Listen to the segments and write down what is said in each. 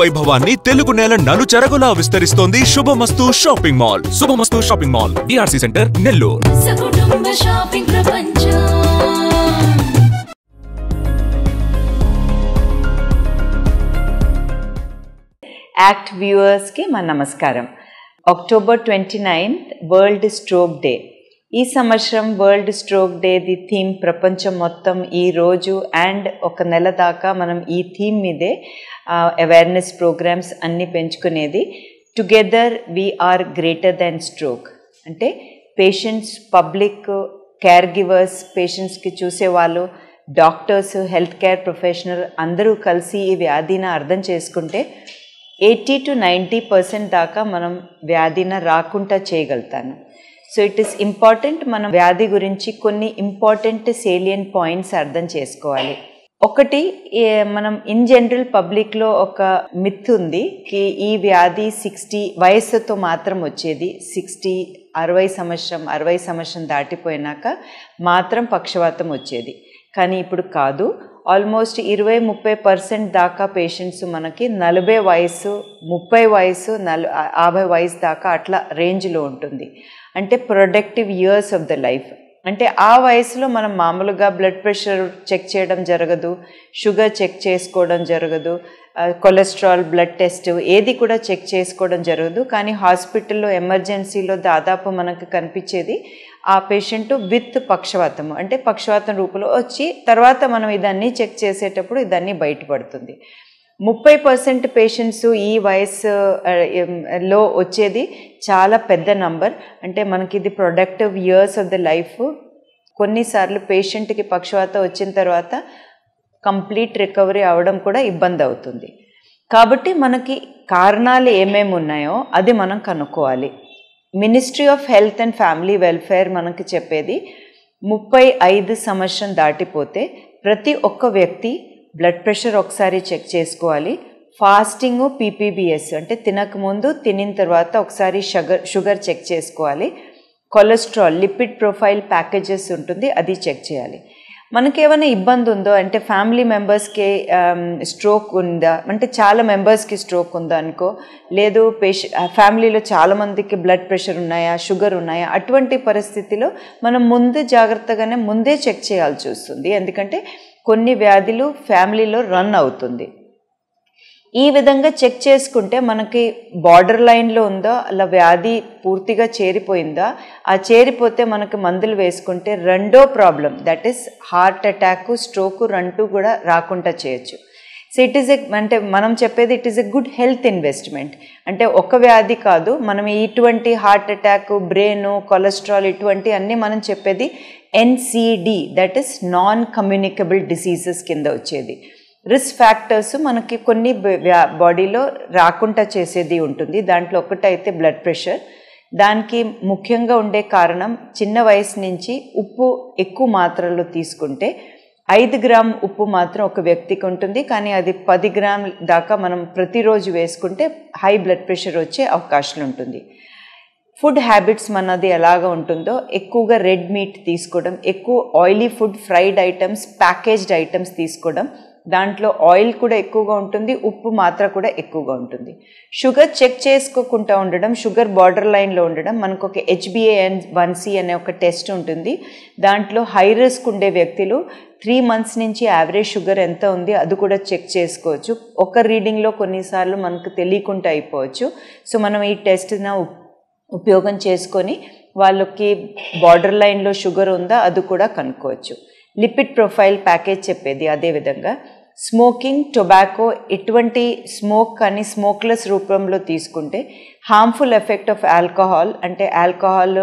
వైభవాన్ని తెలుగు నేల నలుచెరగులా విస్తరిస్తోంది Subhamastu shopping mall Subhamastu shopping mall DRC centre Nellore act వ్యూవర్స్కి మా నమస్కారం October twenty ninth world stroke day ఈ సంవత్సరం world stroke day the theme ప్రపంచం మొత్తం ఈ రోజు అండ్ ఒక నెల దాకా మనం ఈ థీమ్ మీదే అవేర్నెస్ ప్రోగ్రామ్స్ అన్నీ పెంచుకునేది together we are greater than stroke అంటే పేషెంట్స్ పబ్లిక్ కేర్ గివర్స్ పేషెంట్స్కి చూసేవాళ్ళు డాక్టర్స్ హెల్త్ కేర్ ప్రొఫెషనల్ అందరూ కలిసి ఈ వ్యాధిని అర్థం చేసుకుంటే ఎయిటీ టు నైంటీ పర్సెంట్ దాకా మనం వ్యాధిన రాకుండా చేయగలుగుతాను సో ఇట్ ఈస్ ఇంపార్టెంట్ మనం వ్యాధి గురించి కొన్ని ఇంపార్టెంట్ సేలియన్ పాయింట్స్ అర్థం చేసుకోవాలి ఒకటి మనం ఇన్ జనరల్ పబ్లిక్లో ఒక మిత్ ఉంది ఈ వ్యాధి సిక్స్టీ వయస్సుతో మాత్రం వచ్చేది సిక్స్టీ అరవై సంవత్సరం అరవై సంవత్సరం దాటిపోయినాక మాత్రం పక్షవాతం వచ్చేది కానీ ఇప్పుడు కాదు ఆల్మోస్ట్ ఇరవై ముప్పై పర్సెంట్ దాకా పేషెంట్స్ మనకి నలభై వయసు ముప్పై వయసు నలు యాభై వయసు దాకా అట్లా రేంజ్లో ఉంటుంది అంటే productive years of the life అంటే ఆ వయసులో మనం మామూలుగా బ్లడ్ ప్రెషర్ చెక్ చేయడం జరగదు షుగర్ చెక్ చేసుకోవడం జరగదు కొలెస్ట్రాల్ బ్లడ్ టెస్ట్ ఏది కూడా చెక్ చేసుకోవడం జరగదు కానీ హాస్పిటల్లో ఎమర్జెన్సీలో దాదాపు మనకు కనిపించేది ఆ పేషెంట్ విత్ పక్షవాతము అంటే పక్షవాతం రూపంలో వచ్చి తర్వాత మనం ఇదన్నీ చెక్ చేసేటప్పుడు ఇదన్నీ బయటపడుతుంది ముప్పై పర్సెంట్ పేషెంట్స్ ఈ వయసు లో వచ్చేది చాలా పెద్ద నంబర్ అంటే మనకి ఇది productive years of the life కొన్నిసార్లు పేషెంట్కి పక్షవాత వచ్చిన తర్వాత కంప్లీట్ రికవరీ అవడం కూడా ఇబ్బంది అవుతుంది కాబట్టి మనకి కారణాలు ఏమేమి ఉన్నాయో అది మనం కనుక్కోవాలి ministry of health and family welfare మనకి చెప్పేది ముప్పై ఐదు సంవత్సరం దాటిపోతే ప్రతి ఒక్క వ్యక్తి బ్లడ్ ప్రెషర్ ఒకసారి చెక్ చేసుకోవాలి ఫాస్టింగ్ పీపీబీఎస్ అంటే తినకముందు తినిన తర్వాత ఒకసారి షుగర్ షుగర్ చెక్ చేసుకోవాలి కొలెస్ట్రాల్ లిపిడ్ ప్రొఫైల్ ప్యాకేజెస్ ఉంటుంది అది చెక్ చేయాలి మనకేమైనా ఇబ్బంది ఉందో అంటే ఫ్యామిలీ మెంబర్స్కి స్ట్రోక్ ఉందా అంటే చాలా మెంబర్స్కి స్ట్రోక్ ఉందా అనుకో లేదు పేష ఫ్యామిలీలో చాలామందికి బ్లడ్ ప్రెషర్ ఉన్నాయా షుగర్ ఉన్నాయా అటువంటి పరిస్థితిలో మనం ముందు జాగ్రత్తగానే ముందే చెక్ చేయాల్సి వస్తుంది ఎందుకంటే కొన్ని వ్యాధులు ఫ్యామిలీలో రన్ అవుతుంది ఈ విధంగా చెక్ చేసుకుంటే మనకి బార్డర్ లైన్లో ఉందా అలా వ్యాధి పూర్తిగా చేరిపోయిందా ఆ చేరిపోతే మనకి మందులు వేసుకుంటే రెండో problem that is heart attack stroke రెండు కూడా రాకుండా చేయొచ్చు సో ఇట్ ఈస్ ఎ అంటే మనం చెప్పేది it is a good health investment అంటే ఒక వ్యాధి కాదు మనం ఇటువంటి హార్ట్ అటాక్ బ్రెయిన్ కొలెస్ట్రాల్ ఇటువంటి అన్నీ మనం చెప్పేది NCD that is non communicable diseases కింద వచ్చేది రిస్క్ ఫ్యాక్టర్స్ మనకి కొన్ని బాడీలో రాకుండా చేసేది ఉంటుంది దాంట్లో ఒకటైతే బ్లడ్ ప్రెషర్ దానికి ముఖ్యంగా ఉండే కారణం చిన్న వయసు నుంచి ఉప్పు ఎక్కువ మాత్రలో తీసుకుంటే ఐదు గ్రామ్ ఉప్పు మాత్రం ఒక వ్యక్తికి ఉంటుంది కానీ అది పది గ్రామ్ దాకా మనం ప్రతిరోజు వేసుకుంటే హై బ్లడ్ ప్రెషర్ వచ్చే అవకాశం ఉంటుంది ఫుడ్ హ్యాబిట్స్ మనది ఎలాగ ఉంటుందో ఎక్కువగా రెడ్ మీట్ తీసుకోవడం ఎక్కువ oily food fried items packaged items తీసుకోవడం దాంట్లో ఆయిల్ కూడా ఎక్కువగా ఉంటుంది ఉప్పు మాత్ర కూడా ఎక్కువగా ఉంటుంది షుగర్ చెక్ చేసుకోకుండా ఉండడం షుగర్ బార్డర్ లైన్లో ఉండడం మనకు ఒక హెచ్బిఏఎన్ వన్ సి అనే ఒక టెస్ట్ ఉంటుంది దాంట్లో హై రిస్క్ ఉండే వ్యక్తులు త్రీ మంత్స్ నుంచి యావరేజ్ షుగర్ ఎంత ఉంది అది కూడా చెక్ చేసుకోవచ్చు ఒక రీడింగ్లో కొన్నిసార్లు మనకు తెలియకుండా అయిపోవచ్చు సో మనం ఈ టెస్ట్న ఉపయోగం చేసుకొని వాళ్ళకి బార్డర్ లైన్లో షుగర్ ఉందా అది కూడా కనుక్కోవచ్చు లిపిడ్ ప్రొఫైల్ ప్యాకేజ్ చెప్పేది అదేవిధంగా స్మోకింగ్ టొబాకో ఎటువంటి స్మోక్ కానీ స్మోక్లెస్ రూపంలో తీసుకుంటే హార్మ్ఫుల్ ఎఫెక్ట్ ఆఫ్ ఆల్కహాల్ అంటే alcohol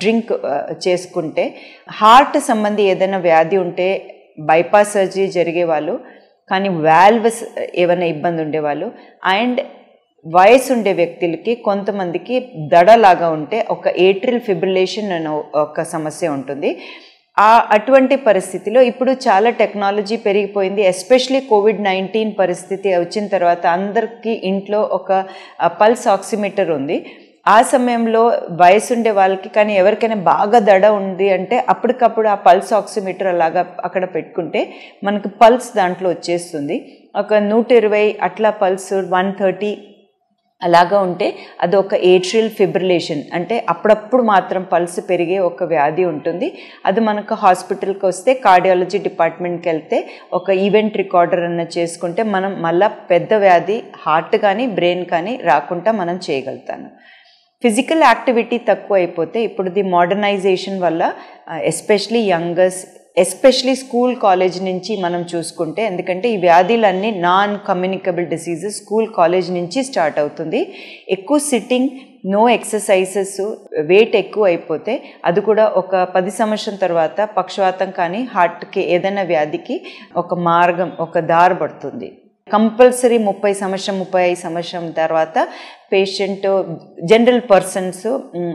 drink um, uh, uh, చేసుకుంటే హార్ట్ సంబంధి ఏదైనా వ్యాధి ఉంటే బైపాస్ సర్జరీ జరిగే వాళ్ళు కానీ వాల్వ్స్ ఏమైనా ఇబ్బంది ఉండేవాళ్ళు అండ్ వయసు ఉండే వ్యక్తులకి కొంతమందికి దడలాగా ఉంటే ఒక ఏట్రిల్ ఫిబ్రిలేషన్ అనే ఒక సమస్య ఉంటుంది ఆ అటువంటి పరిస్థితిలో ఇప్పుడు చాలా టెక్నాలజీ పెరిగిపోయింది ఎస్పెషలీ కోవిడ్ నైన్టీన్ పరిస్థితి వచ్చిన తర్వాత అందరికీ ఇంట్లో ఒక పల్స్ ఆక్సిమీటర్ ఉంది ఆ సమయంలో వయసు ఉండే వాళ్ళకి కానీ ఎవరికైనా బాగా దడ ఉంది అంటే అప్పటికప్పుడు ఆ పల్స్ ఆక్సిమీటర్ అలాగా అక్కడ పెట్టుకుంటే మనకు పల్స్ దాంట్లో వచ్చేస్తుంది ఒక నూట ఇరవై అట్లా పల్స్ వన్ థర్టీ అలాగా ఉంటే అది ఒక ఏట్రియల్ ఫిబ్రిలేషన్ అంటే అప్పుడప్పుడు మాత్రం పల్స్ పెరిగే ఒక వ్యాధి ఉంటుంది అది మనకు హాస్పిటల్కి వస్తే కార్డియాలజీ డిపార్ట్మెంట్కి వెళ్తే ఒక ఈవెంట్ రికార్డర్ అన్న చేసుకుంటే మనం మళ్ళా పెద్ద వ్యాధి హార్ట్ కానీ బ్రెయిన్ కానీ రాకుండా మనం చేయగలుగుతాను ఫిజికల్ యాక్టివిటీ తక్కువ అయిపోతే ఇప్పుడు ది మోడర్నైజేషన్ వల్ల especially youngers especially school college నుంచి మనం చూసుకుంటే ఎందుకంటే ఈ వ్యాధులన్నీ non communicable diseases school college నుంచి స్టార్ట్ అవుతుంది ఎక్కువ సిట్టింగ్ నో ఎక్సర్సైజెస్ వెయిట్ ఎక్కువ అయిపోతే అది కూడా ఒక పది సంవత్సరం తర్వాత పక్షవాతం కానీ హార్ట్కి ఏదైనా వ్యాధికి ఒక మార్గం ఒక దారి పడుతుంది కంపల్సరీ ముప్పై సంవత్సరం ముప్పై ఐదు సంవత్సరం తర్వాత పేషెంట్ జనరల్ పర్సన్స్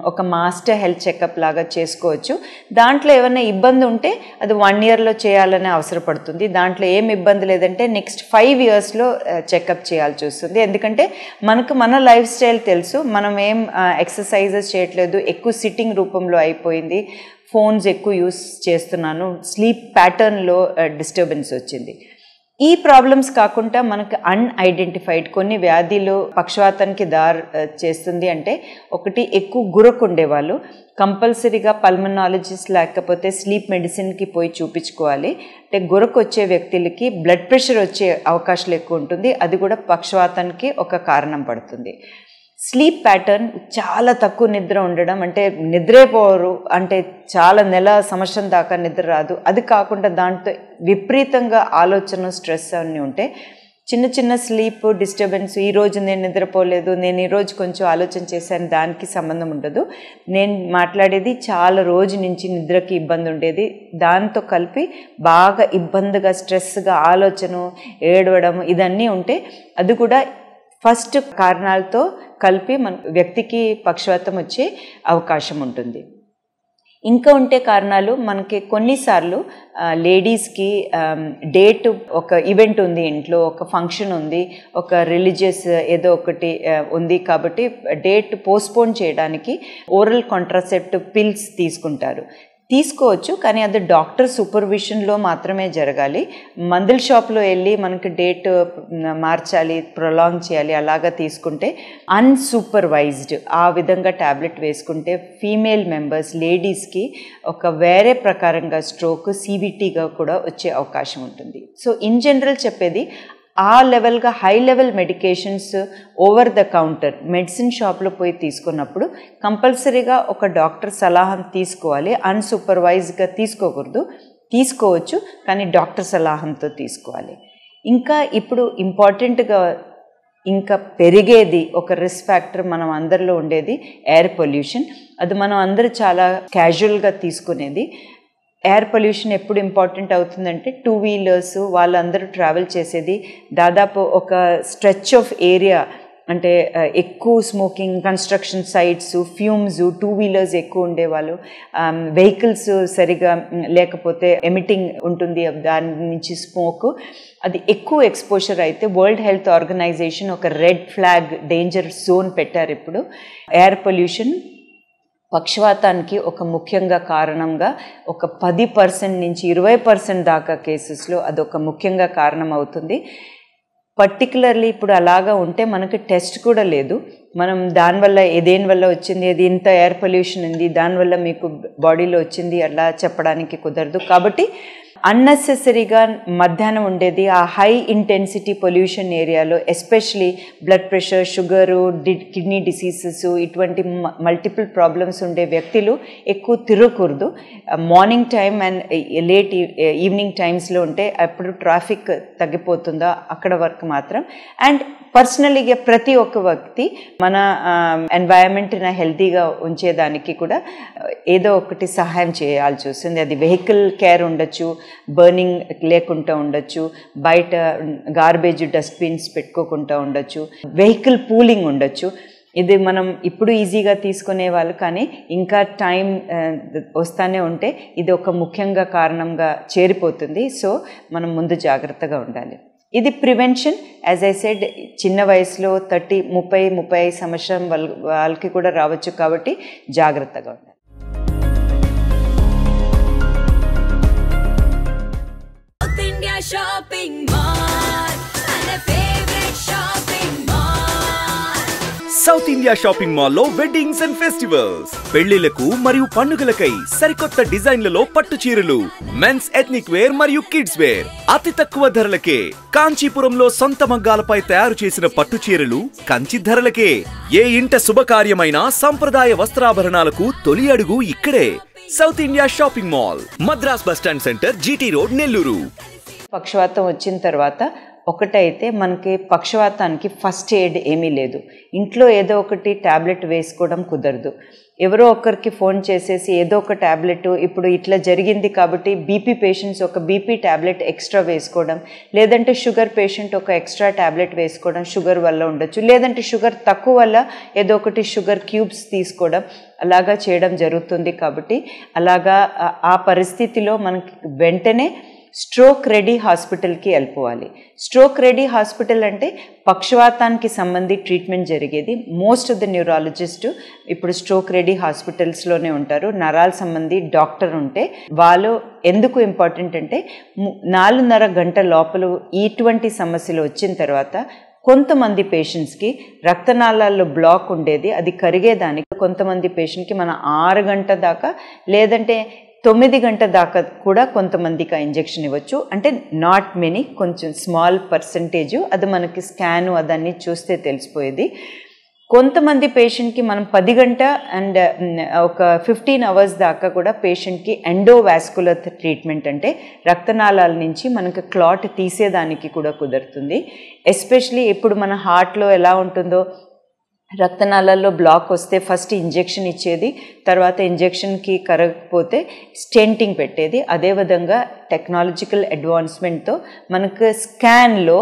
ఒక మాస్టర్ హెల్త్ చెకప్ లాగా చేసుకోవచ్చు దాంట్లో ఏమైనా ఇబ్బంది ఉంటే అది వన్ ఇయర్లో చేయాలనే అవసరపడుతుంది దాంట్లో ఏం ఇబ్బంది లేదంటే నెక్స్ట్ ఫైవ్ ఇయర్స్లో చెకప్ చేయాల్సి వస్తుంది ఎందుకంటే మనకు మన లైఫ్ స్టైల్ తెలుసు మనం ఏం ఎక్సర్సైజెస్ చేయట్లేదు ఎక్కువ సిట్టింగ్ రూపంలో అయిపోయింది ఫోన్స్ ఎక్కువ యూస్ చేస్తున్నాను స్లీప్ ప్యాటర్న్లో డిస్టర్బెన్స్ వచ్చింది ఈ ప్రాబ్లమ్స్ కాకుండా మనకు అన్ఐడెంటిఫైడ్ కొన్ని వ్యాధులు పక్షవాతానికి దారి చేస్తుంది అంటే ఒకటి ఎక్కువ గురకు ఉండేవాళ్ళు కంపల్సరీగా పల్మనాలజిస్ట్ లేకపోతే స్లీప్ మెడిసిన్కి పోయి చూపించుకోవాలి అంటే గురకు వచ్చే వ్యక్తులకి బ్లడ్ ప్రెషర్ వచ్చే అవకాశాలు ఎక్కువ ఉంటుంది అది కూడా పక్షవాతానికి ఒక కారణం పడుతుంది స్లీప్ ప్యాటర్న్ చాలా తక్కువ నిద్ర ఉండడం అంటే నిద్రేపోరు అంటే చాలా నెల సంవత్సరం దాకా నిద్ర రాదు అది కాకుండా దాంతో విపరీతంగా ఆలోచన స్ట్రెస్ అన్నీ ఉంటే చిన్న చిన్న స్లీప్ డిస్టర్బెన్స్ ఈరోజు నేను నిద్రపోలేదు నేను ఈరోజు కొంచెం ఆలోచన చేశాను దానికి సంబంధం ఉండదు నేను మాట్లాడేది చాలా రోజు నుంచి నిద్రకి ఇబ్బంది ఉండేది దాంతో కలిపి బాగా ఇబ్బందిగా స్ట్రెస్గా ఆలోచన ఏడవడం ఇదన్నీ ఉంటే అది కూడా ఫస్ట్ కారణాలతో కలిపి మన వ్యక్తికి పక్షవాతం వచ్చే అవకాశం ఉంటుంది ఇంకా ఉంటే కారణాలు మనకి కొన్నిసార్లు లేడీస్కి డేట్ ఒక ఈవెంట్ ఉంది ఇంట్లో ఒక ఫంక్షన్ ఉంది ఒక రిలీజియస్ ఏదో ఒకటి ఉంది కాబట్టి డేట్ పోస్ట్పోన్ చేయడానికి ఓరల్ కాంట్రాసెప్టివ్ పిల్స్ తీసుకుంటారు తీసుకోవచ్చు కానీ అది డాక్టర్ సూపర్విషన్లో మాత్రమే జరగాలి మందుల షాప్లో వెళ్ళి మనకి డేట్ మార్చాలి ప్రొలాంగ్ చేయాలి అలాగా తీసుకుంటే అన్సూపర్వైజ్డ్ ఆ విధంగా ట్యాబ్లెట్ వేసుకుంటే ఫీమేల్ మెంబర్స్ లేడీస్కి ఒక వేరే ప్రకారంగా స్ట్రోక్ సీవీటీగా కూడా వచ్చే అవకాశం ఉంటుంది సో ఇన్ జనరల్ చెప్పేది ఆ లెవెల్గా high level medications over the counter medicine షాప్లో పోయి తీసుకున్నప్పుడు కంపల్సరీగా ఒక డాక్టర్ సలహాను తీసుకోవాలి అన్సూపర్వైజ్గా తీసుకోకూడదు తీసుకోవచ్చు కానీ డాక్టర్ సలహాంతో తీసుకోవాలి ఇంకా ఇప్పుడు ఇంపార్టెంట్గా ఇంకా పెరిగేది ఒక రిస్క్ ఫ్యాక్టర్ మనం అందరిలో ఉండేది ఎయిర్ పొల్యూషన్ అది మనం అందరూ చాలా క్యాజువల్గా తీసుకునేది ఎయిర్ పొల్యూషన్ ఎప్పుడు ఇంపార్టెంట్ అవుతుందంటే టూ వీలర్స్ వాళ్ళందరూ ట్రావెల్ చేసేది దాదాపు ఒక స్ట్రెచ్ ఆఫ్ ఏరియా అంటే ఎక్కువ smoking construction sites fumes two wheelers ఎక్కువ ఉండేవాళ్ళు వెహికల్స్ సరిగా లేకపోతే ఎమిటింగ్ ఉంటుంది దాని నుంచి స్మోక్ అది ఎక్కువ ఎక్స్పోజర్ అయితే వరల్డ్ హెల్త్ ఆర్గనైజేషన్ ఒక రెడ్ ఫ్లాగ్ డేంజర్ జోన్ పెట్టారు ఇప్పుడు ఎయిర్ పొల్యూషన్ పక్షవాతానికి ఒక ముఖ్యంగా కారణంగా ఒక పది పర్సెంట్ నుంచి ఇరవై పర్సెంట్ దాకా కేసెస్లో అదొక ముఖ్యంగా కారణం అవుతుంది పర్టికులర్లీ ఇప్పుడు అలాగా ఉంటే మనకి టెస్ట్ కూడా లేదు మనం దానివల్ల దేని వల్ల వచ్చింది అది ఇంత ఎయిర్ పొల్యూషన్ ఉంది దానివల్ల మీకు బాడీలో వచ్చింది అలా చెప్పడానికి కుదరదు కాబట్టి అన్నెసెసరీగా మధ్యాహ్నం ఉండేది ఆ హై ఇంటెన్సిటీ పొల్యూషన్ ఏరియాలో especially blood pressure sugar kidney diseases ఇటువంటి మల్టిపుల్ ప్రాబ్లమ్స్ ఉండే వ్యక్తులు ఎక్కువ తిరగకూడదు morning time and late evening టైమ్స్లో ఉంటే అప్పుడు ట్రాఫిక్ తగ్గిపోతుందో అక్కడ వరకు మాత్రం అండ్ పర్సనలీగా ప్రతి ఒక్క వ్యక్తి మన ఎన్వైరన్మెంట్ని హెల్తీగా ఉంచేదానికి కూడా ఏదో ఒకటి సహాయం చేయాల్సి వస్తుంది అది వెహికల్ కేర్ ఉండొచ్చు బర్నింగ్ లేకుండా ఉండొచ్చు బయట గార్బేజ్ డస్ట్బిన్స్ పెట్టుకోకుండా ఉండొచ్చు వెహికల్ పూలింగ్ ఉండొచ్చు ఇది మనం ఇప్పుడు ఈజీగా తీసుకునే వాళ్ళు కానీ ఇంకా టైం వస్తానే ఉంటే ఇది ఒక ముఖ్యంగా కారణంగా చేరిపోతుంది సో మనం ముందు జాగ్రత్తగా ఉండాలి ఇది ప్రివెన్షన్ యాజ్ ఐ సెడ్ చిన్న వయసులో థర్టీ ముప్పై ముప్పై సంవత్సరం వాళ్ళకి కూడా రావచ్చు కాబట్టి జాగ్రత్తగా ఉండాలి షాపింగ్ మాల్ మన favourite shopping mall South India shopping మాల్లో వెడ్డింగ్స్ అండ్ ఫెస్టివల్స్ పెళ్లిలకు మరియు పండుగలకై సరికొత్త డిజైన్లలో పట్టు చీరలు మెన్స్ ఎథ్నిక్ వేర్ మరియు కిడ్స్ వేర్ అతి తక్కువ ధరలకే కాంచీపురంలో సొంత మగ్గాలపై తయారు చేసిన పట్టు చీరలు కంచి ధరలకే ఏ ఇంట శుభకార్యమైన సంప్రదాయ వస్త్రాభరణాలకు తొలి అడుగు ఇక్కడే South India shopping mall Madras bus stand centre GT road Nellore పక్షవాతం వచ్చిన తర్వాత ఒకటైతే మనకి పక్షవాతానికి ఫస్ట్ ఎయిడ్ ఏమీ లేదు ఇంట్లో ఏదో ఒకటి ట్యాబ్లెట్ వేసుకోవడం కుదరదు ఎవరో ఒకరికి ఫోన్ చేసేసి ఏదో ఒక ట్యాబ్లెట్ ఇప్పుడు ఇట్లా జరిగింది కాబట్టి బీపీ పేషెంట్స్ ఒక బీపీ ట్యాబ్లెట్ ఎక్స్ట్రా వేసుకోవడం లేదంటే షుగర్ పేషెంట్ ఒక ఎక్స్ట్రా ట్యాబ్లెట్ వేసుకోవడం షుగర్ వల్ల ఉండొచ్చు లేదంటే షుగర్ తక్కువ వల్ల ఏదో ఒకటి షుగర్ క్యూబ్స్ తీసుకోవడం అలాగా చేయడం జరుగుతుంది కాబట్టి అలాగా ఆ పరిస్థితిలో మనకి వెంటనే స్ట్రోక్ రెడీ హాస్పిటల్కి వెళ్ళిపోవాలి స్ట్రోక్ రెడీ హాస్పిటల్ అంటే పక్షవాతానికి సంబంధి ట్రీట్మెంట్ జరిగేది మోస్ట్ ఆఫ్ ద న్యూరాలజిస్ట్ ఇప్పుడు స్ట్రోక్ రెడీ హాస్పిటల్స్లోనే ఉంటారు నరాల సంబంధి డాక్టర్ ఉంటే వాళ్ళు ఎందుకు ఇంపార్టెంట్ అంటే నాలుగున్నర గంట లోపల ఇటువంటి సమస్యలు వచ్చిన తర్వాత కొంతమంది పేషెంట్స్కి రక్తనాళాల్లో బ్లాక్ ఉండేది అది కరిగేదానికి కొంతమంది పేషెంట్కి మన ఆరు గంట దాకా లేదంటే తొమ్మిది గంట దాకా కూడా కొంతమందికి ఆ ఇంజెక్షన్ ఇవ్వచ్చు అంటే నాట్ మెనీ కొంచెం స్మాల్ పర్సంటేజ్ అది మనకి స్కాను అదన్నీ చూస్తే తెలిసిపోయేది కొంతమంది పేషెంట్కి మనం పది గంట అండ్ ఒక ఫిఫ్టీన్ అవర్స్ దాకా కూడా పేషెంట్కి ఎండోవాస్కులర్ ట్రీట్మెంట్ అంటే రక్తనాళాల నుంచి మనకు క్లాట్ తీసేదానికి కూడా కుదురుతుంది ఎస్పెషలీ ఇప్పుడు మన హార్ట్లో ఎలా ఉంటుందో రక్తనాళాల్లో బ్లాక్ వస్తే ఫస్ట్ ఇంజెక్షన్ ఇచ్చేది తర్వాత ఇంజెక్షన్కి కరగకపోతే స్టెంటింగ్ పెట్టేది అదేవిధంగా టెక్నాలజికల్ అడ్వాన్స్మెంట్తో మనకు స్కాన్లో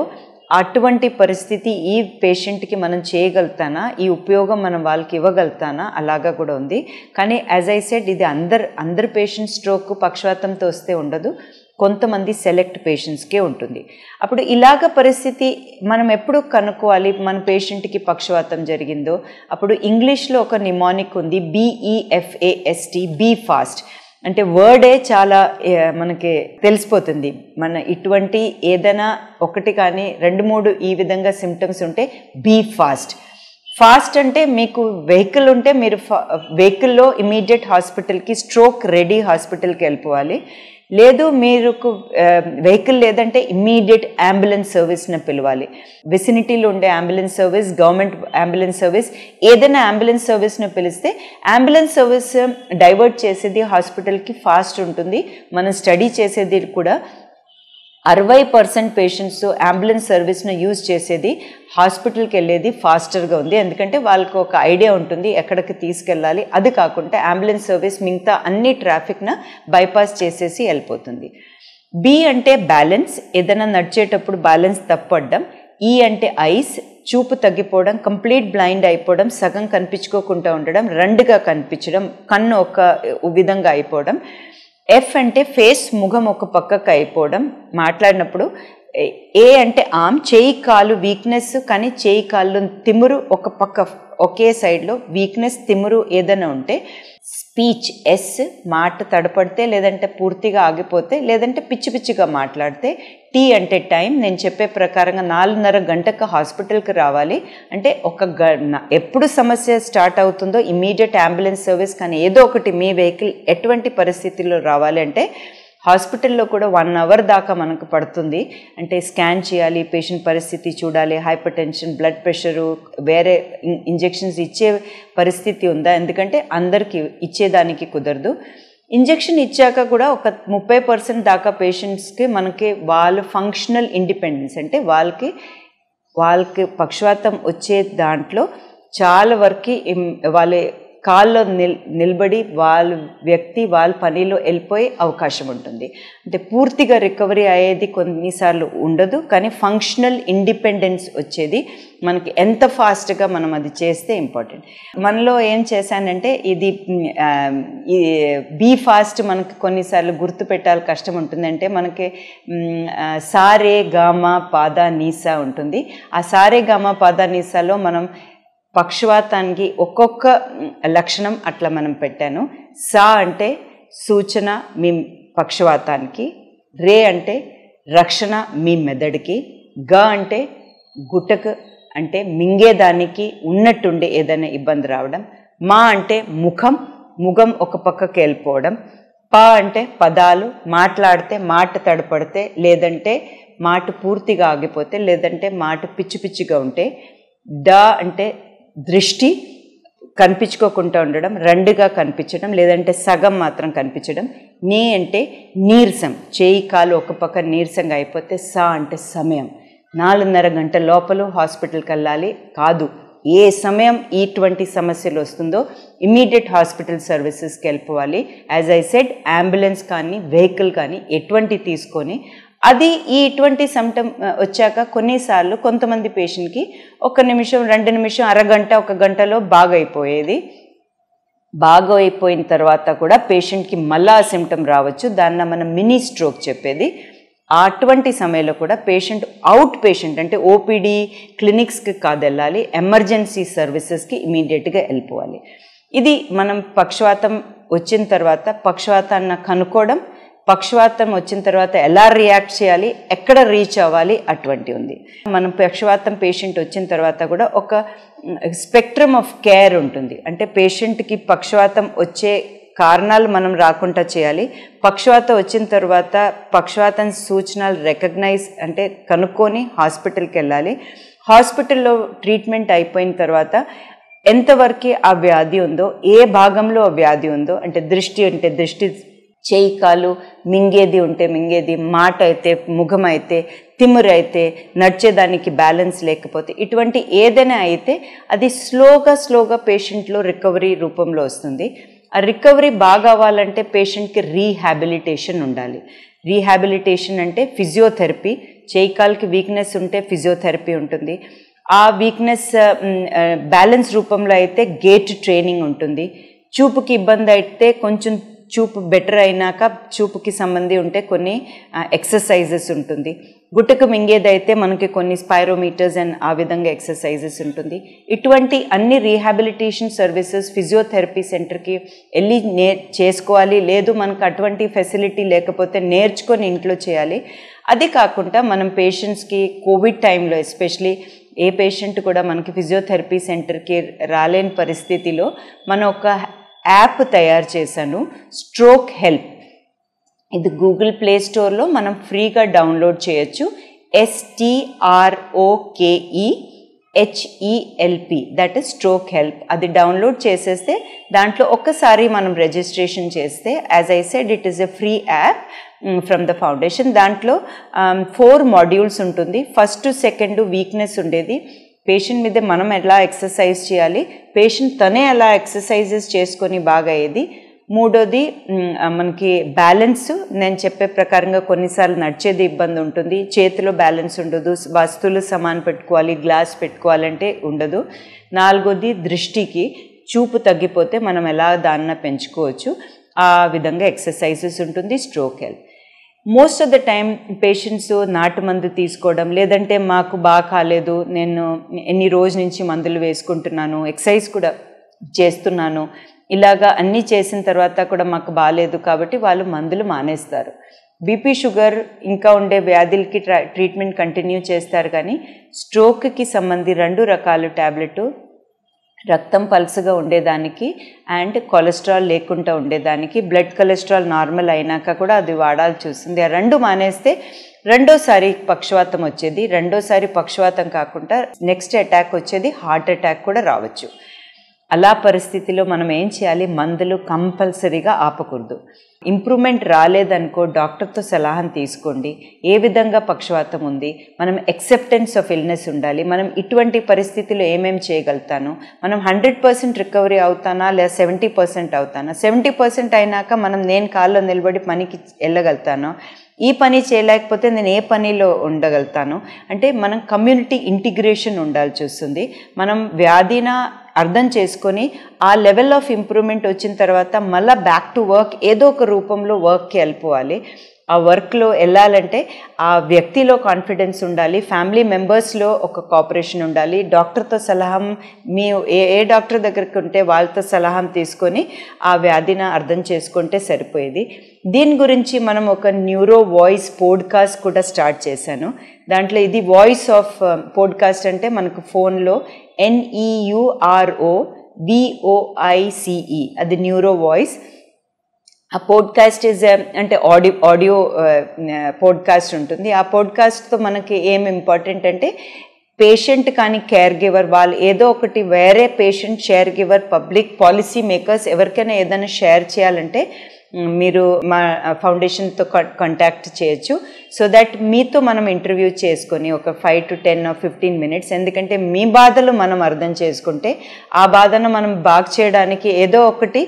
అటువంటి పరిస్థితి ఈ పేషెంట్కి మనం చేయగలుగుతానా ఈ ఉపయోగం మనం వాళ్ళకి ఇవ్వగలుగుతానా అలాగా కూడా ఉంది కానీ యాజ్ ఐ సెడ్ ఇది అందరు అందరు పేషెంట్ స్ట్రోక్ పక్షవాతంతో వస్తే ఉండదు కొంతమంది సెలెక్ట్ పేషెంట్స్కే ఉంటుంది అప్పుడు ఇలాగ పరిస్థితి మనం ఎప్పుడు కనుక్కోవాలి మన పేషెంట్కి పక్షవాతం జరిగిందో అప్పుడు ఇంగ్లీష్లో ఒక నిమానిక్ ఉంది బీఈఎఫ్ఏఎస్టీ బీ ఫాస్ట్ అంటే వర్డే చాలా మనకి తెలిసిపోతుంది మన ఇటువంటి ఏదైనా ఒకటి కానీ రెండు మూడు ఈ విధంగా సిమ్టమ్స్ ఉంటే బీ ఫాస్ట్ ఫాస్ట్ అంటే మీకు వెహికల్ ఉంటే మీరు వెహికల్లో ఇమీడియట్ హాస్పిటల్కి స్ట్రోక్ రెడీ హాస్పిటల్కి వెళ్ళిపోవాలి లేదు మీకు వెహికల్ లేదంటే ఇమ్మీడియట్ అంబులెన్స్ సర్వీస్ని పిలవాలి వెసినిటీలో ఉండే ambulance service government ambulance service ఏదైనా అంబులెన్స్ సర్వీస్ను పిలిస్తే అంబులెన్స్ సర్వీస్ డైవర్ట్ చేసేది హాస్పిటల్కి ఫాస్ట్ ఉంటుంది మనం స్టడీ చేసేది కూడా అరవై పర్సెంట్ పేషెంట్స్ అంబులెన్స్ సర్వీస్ను యూజ్ చేసేది హాస్పిటల్కి వెళ్ళేది ఫాస్టర్గా ఉంది ఎందుకంటే వాళ్ళకు ఒక ఐడియా ఉంటుంది ఎక్కడికి తీసుకెళ్ళాలి అది కాకుండా అంబులెన్స్ సర్వీస్ మిగతా అన్ని ట్రాఫిక్ను బైపాస్ చేసేసి వెళ్ళిపోతుంది బి అంటే బ్యాలెన్స్ ఏదైనా నడిచేటప్పుడు బ్యాలెన్స్ తప్పడం ఈ అంటే ఐస్ చూపు తగ్గిపోవడం కంప్లీట్ బ్లైండ్ అయిపోవడం సగం కనిపించుకోకుండా ఉండడం రెండుగా కనిపించడం కన్ను ఒక విధంగా అయిపోవడం ఎఫ్ అంటే ఫేస్ ముఖం ఒక పక్కకు అయిపోవడం మాట్లాడినప్పుడు ఏ అంటే ఆమ్ చేయి కాలు వీక్నెస్ కానీ చేయి కాళ్ళు తిమురు ఒక పక్క ఒకే సైడ్లో వీక్నెస్ తిమురు ఏదైనా ఉంటే స్పీచ్ ఎస్ మాట తడపడితే లేదంటే పూర్తిగా ఆగిపోతే లేదంటే పిచ్చి పిచ్చిగా మాట్లాడితే టీ అంటే టైం నేను చెప్పే ప్రకారంగా నాలుగున్నర గంటకు హాస్పిటల్కి రావాలి అంటే ఒక గ ఎప్పుడు సమస్య స్టార్ట్ అవుతుందో ఇమీడియట్ అంబులెన్స్ సర్వీస్ కానీ ఏదో ఒకటి మీ వెహికల్ ఎటువంటి పరిస్థితుల్లో రావాలి అంటే హాస్పిటల్లో కూడా వన్ అవర్ దాకా మనకు పడుతుంది అంటే స్కాన్ చేయాలి పేషెంట్ పరిస్థితి చూడాలి హైపర్ టెన్షన్ బ్లడ్ ప్రెషరు వేరే ఇంజెక్షన్స్ ఇచ్చే పరిస్థితి ఉందా ఎందుకంటే అందరికీ ఇచ్చేదానికి కుదరదు ఇంజెక్షన్ ఇచ్చాక కూడా ఒక ముప్పై పర్సెంట్ దాకా పేషెంట్స్కి మనకి వాళ్ళు ఫంక్షనల్ ఇండిపెండెన్స్ అంటే వాళ్ళకి వాళ్ళకి పక్షవాతం వచ్చే దాంట్లో చాలా వరకు వాళ్ళ కాల్లో నిల్ నిలబడి వాళ్ళ వ్యక్తి వాళ్ళ పనిలో వెళ్ళిపోయే అవకాశం ఉంటుంది అంటే పూర్తిగా రికవరీ అయ్యేది కొన్నిసార్లు ఉండదు కానీ ఫంక్షనల్ ఇండిపెండెన్స్ వచ్చేది మనకి ఎంత ఫాస్ట్గా మనం అది చేస్తే ఇంపార్టెంట్ మనలో ఏం చేశానంటే ఇది బీ ఫాస్ట్ మనకి కొన్నిసార్లు గుర్తు పెట్టాలి కష్టం ఉంటుందంటే మనకి సారే గామ పాద నీసా ఉంటుంది ఆ సారే గామ పాద నీసాలో మనం పక్షవాతానికి ఒక్కొక్క లక్షణం అట్లా మనం పెట్టాను సా అంటే సూచన మీ పక్షవాతానికి రే అంటే రక్షణ మీ మెదడుకి గ అంటే గుట్టకు అంటే మింగేదానికి ఉన్నట్టుండి ఏదైనా ఇబ్బంది రావడం మా అంటే ముఖం ముఖం ఒక పక్కకి వెళ్ళిపోవడం ప అంటే పదాలు మాట్లాడితే మాట తడపడితే లేదంటే మాట పూర్తిగా ఆగిపోతే లేదంటే మాట పిచ్చి పిచ్చిగా ఉంటే డ అంటే దృష్టి కనిపించుకోకుండా ఉండడం రెండుగా కనిపించడం లేదంటే సగం మాత్రం కనిపించడం నీ అంటే నీరసం చేయి కాలు ఒక పక్క నీరసంగా అయిపోతే సా అంటే సమయం నాలుగున్నర గంట లోపల హాస్పిటల్కి వెళ్ళాలి కాదు ఏ సమయం ఇటువంటి సమస్యలు వస్తుందో ఇమీడియట్ హాస్పిటల్ సర్వీసెస్కి వెళ్ళిపోవాలి యాజ్ ఐ సెడ్ అంబులెన్స్ కానీ వెహికల్ కానీ ఎటువంటి తీసుకొని అది ఈ ఇటువంటి సమ్టమ్ వచ్చాక కొన్నిసార్లు కొంతమంది పేషెంట్కి ఒక నిమిషం రెండు నిమిషం అరగంట ఒక గంటలో బాగైపోయేది బాగా అయిపోయిన తర్వాత కూడా పేషెంట్కి మళ్ళా సిమ్టమ్ రావచ్చు దాన్ని మనం మినీ స్ట్రోక్ చెప్పేది అటువంటి సమయంలో కూడా పేషెంట్ అవుట్ పేషెంట్ అంటే ఓపీడీ క్లినిక్స్కి కాదు వెళ్ళాలి ఎమర్జెన్సీ సర్వీసెస్కి ఇమీడియట్గా వెళ్ళిపోవాలి ఇది మనం పక్షవాతం వచ్చిన తర్వాత పక్షవాతాన్ని కనుక్కోవడం పక్షవాతం వచ్చిన తర్వాత ఎలా రియాక్ట్ చేయాలి ఎక్కడ రీచ్ అవ్వాలి అటువంటి ఉంది మనం పక్షవాతం పేషెంట్ వచ్చిన తర్వాత కూడా ఒక స్పెక్ట్రమ్ ఆఫ్ కేర్ ఉంటుంది అంటే పేషెంట్కి పక్షవాతం వచ్చే కారణాలు మనం రాకుండా చేయాలి పక్షవాతం వచ్చిన తర్వాత పక్షవాతం సూచనలు రికగ్నైజ్ అంటే కనుక్కొని హాస్పిటల్కి వెళ్ళాలి హాస్పిటల్లో ట్రీట్మెంట్ అయిపోయిన తర్వాత ఎంతవరకు ఆ వ్యాధి ఉందో ఏ భాగంలో ఆ వ్యాధి ఉందో అంటే దృష్టి అంటే దృష్టి చేయి కాలు మింగేది ఉంటే మింగేది మాట అయితే ముఖం అయితే అయితే నడిచేదానికి బ్యాలెన్స్ లేకపోతే ఇటువంటి ఏదైనా అయితే అది స్లోగా స్లోగా పేషెంట్లో రికవరీ రూపంలో వస్తుంది ఆ రికవరీ బాగా అవ్వాలంటే పేషెంట్కి రీహాబిలిటేషన్ ఉండాలి రీహాబిలిటేషన్ అంటే ఫిజియోథెరపీ చేయి కాలుకి వీక్నెస్ ఉంటే ఫిజియోథెరపీ ఉంటుంది ఆ వీక్నెస్ బ్యాలెన్స్ రూపంలో అయితే గేట్ ట్రైనింగ్ ఉంటుంది చూపుకి ఇబ్బంది అయితే కొంచెం చూపు బెటర్ అయినాక చూపుకి సంబంధి ఉంటే కొన్ని ఎక్సర్సైజెస్ ఉంటుంది గుట్టకు మింగేదైతే మనకి కొన్ని స్పైరోమీటర్స్ అండ్ ఆ విధంగా ఎక్సర్సైజెస్ ఉంటుంది ఇటువంటి అన్ని రీహాబిలిటేషన్ సర్వీసెస్ ఫిజియోథెరపీ సెంటర్కి వెళ్ళి నే చేసుకోవాలి లేదు మనకు అటువంటి ఫెసిలిటీ లేకపోతే నేర్చుకొని ఇంట్లో చేయాలి అది కాకుండా మనం పేషెంట్స్కి కోవిడ్ టైంలో ఎస్పెషలీ ఏ పేషెంట్ కూడా మనకి ఫిజియోథెరపీ సెంటర్కి రాలేని పరిస్థితిలో మన ఒక యాప్ తయారు చేశాను స్ట్రోక్ హెల్ప్ ఇది గూగుల్ ప్లే స్టోర్లో మనం ఫ్రీగా డౌన్లోడ్ చేయొచ్చు S T R O K E H E L P that is stroke help అది డౌన్లోడ్ చేసేస్తే దాంట్లో ఒక్కసారి మనం రిజిస్ట్రేషన్ చేస్తే as I said it is a free app from the foundation దాంట్లో ఫోర్ um, మాడ్యూల్స్ ఉంటుంది ఫస్ట్ సెకండ్ వీక్నెస్ ఉండేది పేషెంట్ మీద మనం ఎలా ఎక్సర్సైజ్ చేయాలి పేషెంట్ తనే ఎలా ఎక్సర్సైజెస్ చేసుకొని బాగా అయ్యేది మూడోది మనకి బ్యాలెన్స్ నేను చెప్పే ప్రకారంగా కొన్నిసార్లు నడిచేది ఇబ్బంది ఉంటుంది చేతిలో బ్యాలెన్స్ ఉండదు వస్తువులు సమాన్ పెట్టుకోవాలి గ్లాస్ పెట్టుకోవాలంటే ఉండదు నాలుగోది దృష్టికి చూపు తగ్గిపోతే మనం ఎలా దాన్న పెంచుకోవచ్చు ఆ విధంగా ఎక్సర్సైజెస్ ఉంటుంది stroke help most of the time patients నాటు మందు తీసుకోవడం లేదంటే మాకు బాగా కాలేదు నేను ఎన్ని రోజు నుంచి మందులు వేసుకుంటున్నాను ఎక్సర్సైజ్ కూడా చేస్తున్నాను ఇలాగా అన్నీ చేసిన తర్వాత కూడా మాకు బాగాలేదు కాబట్టి వాళ్ళు మందులు మానేస్తారు బీపీ షుగర్ ఇంకా ఉండే వ్యాధులకి ట్రీట్మెంట్ కంటిన్యూ చేస్తారు కానీ స్ట్రోక్కి సంబంధి రెండు రకాల ట్యాబ్లెట్ రక్తం పల్సుగా ఉండేదానికి అండ్ కొలెస్ట్రాల్ లేకుండా ఉండేదానికి బ్లడ్ కొలెస్ట్రాల్ నార్మల్ అయినాక కూడా అది వాడాల్సి చూసింది ఆ రెండు మానేస్తే రెండోసారి పక్షవాతం వచ్చేది రెండోసారి పక్షవాతం కాకుండా నెక్స్ట్ అటాక్ వచ్చేది హార్ట్ అటాక్ కూడా రావచ్చు అలా పరిస్థితిలో మనం ఏం చేయాలి మందులు కంపల్సరీగా ఆపకూడదు ఇంప్రూవ్మెంట్ రాలేదనుకో డాక్టర్తో సలహాను తీసుకోండి ఏ విధంగా పక్షవాతం ఉంది మనం ఎక్సెప్టెన్స్ ఆఫ్ ఇల్నెస్ ఉండాలి మనం ఇటువంటి పరిస్థితులు ఏమేమి చేయగలుగుతాను మనం హండ్రెడ్ పర్సెంట్ రికవరీ అవుతానా లేదా సెవెంటీ పర్సెంట్ అవుతానా సెవెంటీ పర్సెంట్ అయినాక మనం నేను కాల్లో నిలబడి పనికి వెళ్ళగలుగుతాను ఈ పని చేయలేకపోతే నేను ఏ పనిలో ఉండగలుగుతాను అంటే మనం కమ్యూనిటీ ఇంటిగ్రేషన్ ఉండాల్సి వస్తుంది మనం వ్యాధిన అర్థం చేసుకొని ఆ లెవెల్ ఆఫ్ ఇంప్రూవ్మెంట్ వచ్చిన తర్వాత మళ్ళీ బ్యాక్ టు వర్క్ ఏదో ఒక రూపంలో వర్క్కి వెళ్ళిపోవాలి ఆ వర్క్లో వెళ్ళాలంటే ఆ వ్యక్తిలో కాన్ఫిడెన్స్ ఉండాలి ఫ్యామిలీ మెంబర్స్లో ఒక కోఆపరేషన్ ఉండాలి డాక్టర్తో సలహా మీ ఏ ఏ డాక్టర్ దగ్గరికి ఉంటే వాళ్ళతో సలహా తీసుకొని ఆ వ్యాధిని అర్థం చేసుకుంటే సరిపోయేది దీని గురించి మనం ఒక న్యూరో వాయిస్ పోడ్కాస్ట్ కూడా స్టార్ట్ చేశాను దాంట్లో ఇది వాయిస్ ఆఫ్ పోడ్కాస్ట్ అంటే మనకు ఫోన్లో ఎన్ఈయుఆర్ఓ విఓఐసిఈ అది న్యూరో వాయిస్ ఆ పోడ్కాస్ట్ ఈజ్ అంటే ఆడియో ఆడియో పోడ్కాస్ట్ ఉంటుంది ఆ పోడ్కాస్ట్తో మనకి ఏం ఇంపార్టెంట్ అంటే పేషెంట్ కానీ కేర్ గివర్ వాళ్ళు ఏదో ఒకటి వేరే patient care giver public policy makers ఎవరికైనా ఏదైనా షేర్ చేయాలంటే మీరు మా ఫౌండేషన్తో కాంటాక్ట్ చేయొచ్చు సో దట్ మీతో మనం ఇంటర్వ్యూ చేసుకొని ఒక five to ten fifteen minutes ఎందుకంటే మీ బాధలు మనం అర్థం చేసుకుంటే ఆ బాధను మనం బాగు చేయడానికి ఏదో ఒకటి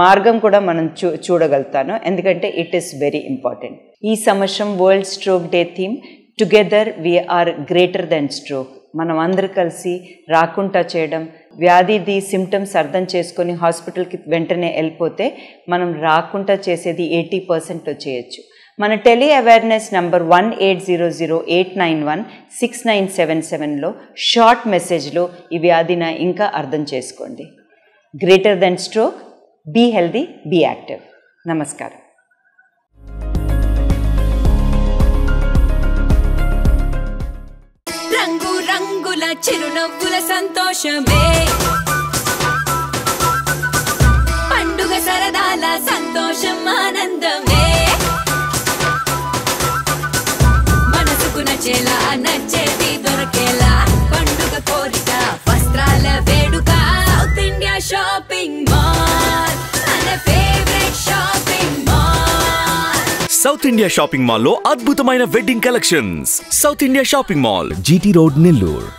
మార్గం కూడా మనం చూ చూడగలుగుతాను ఎందుకంటే ఇట్ ఈస్ వెరీ ఇంపార్టెంట్ ఈ సంవత్సరం world stroke day theme together we are greater than stroke మనం అందరూ కలిసి రాకుండా చేయడం వ్యాధిది సిమ్టమ్స్ అర్థం చేసుకొని హాస్పిటల్కి వెంటనే వెళ్ళిపోతే మనం రాకుండా చేసేది ఎయిటీ పర్సెంట్ చేయొచ్చు మన tele awareness number one eight zero zero eight nine one six nine seven సెవెన్లో షార్ట్ మెసేజ్లో ఈ వ్యాధిన ఇంకా అర్థం చేసుకోండి greater than stroke be healthy be active నమస్కారం నవ్వుల చిరునవ్వుల సంతోషమే పండుగ సరదాల సంతోషం ఆనందమే మనసుకు నచ్చేలా నచ్చేది దొరకేలా పండుగ కోరిక వస్త్రాల వేడుక సౌత్ ఇండియా షాపింగ్ మాల్ మన favourite shopping South India shopping mall అద్భుతమైన wedding collections South India shopping mall GT road Nellore